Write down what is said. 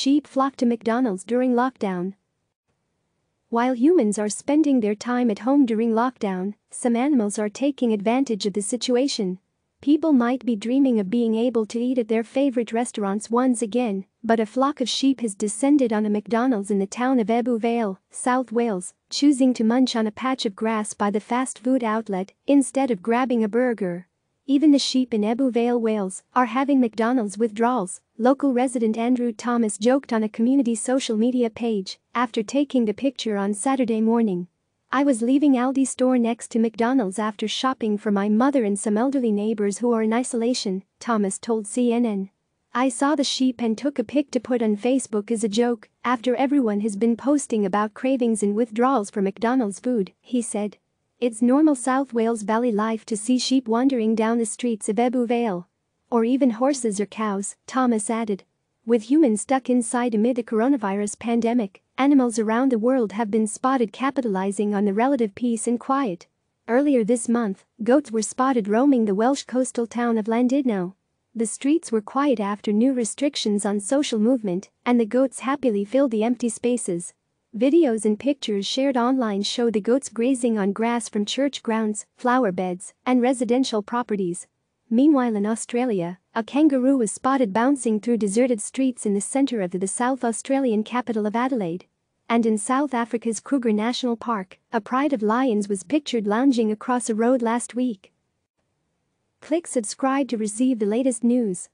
Sheep flock to McDonald's during lockdown. While humans are spending their time at home during lockdown, some animals are taking advantage of the situation. People might be dreaming of being able to eat at their favorite restaurants once again, but a flock of sheep has descended on a McDonald's in the town of Ebu Vale, South Wales, choosing to munch on a patch of grass by the fast food outlet instead of grabbing a burger. Even the sheep in Ebu Vale, Wales, are having McDonald's withdrawals, local resident Andrew Thomas joked on a community social media page after taking the picture on Saturday morning. I was leaving Aldi store next to McDonald's after shopping for my mother and some elderly neighbors who are in isolation, Thomas told CNN. I saw the sheep and took a pic to put on Facebook as a joke after everyone has been posting about cravings and withdrawals for McDonald's food, he said. It's normal South Wales valley life to see sheep wandering down the streets of Ebu Vale. Or even horses or cows, Thomas added. With humans stuck inside amid the coronavirus pandemic, animals around the world have been spotted capitalizing on the relative peace and quiet. Earlier this month, goats were spotted roaming the Welsh coastal town of Landidno. The streets were quiet after new restrictions on social movement, and the goats happily filled the empty spaces. Videos and pictures shared online show the goats grazing on grass from church grounds, flower beds, and residential properties. Meanwhile in Australia, a kangaroo was spotted bouncing through deserted streets in the centre of the, South Australian capital of Adelaide. And in South Africa's Kruger National Park, a pride of lions was pictured lounging across a road last week. Click subscribe to receive the latest news.